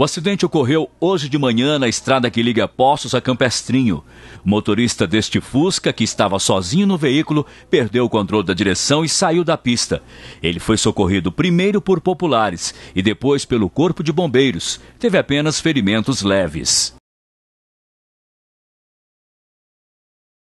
O acidente ocorreu hoje de manhã na estrada que liga Poços a Campestrinho. O motorista deste Fusca, que estava sozinho no veículo, perdeu o controle da direção e saiu da pista. Ele foi socorrido primeiro por populares e depois pelo Corpo de Bombeiros. Teve apenas ferimentos leves.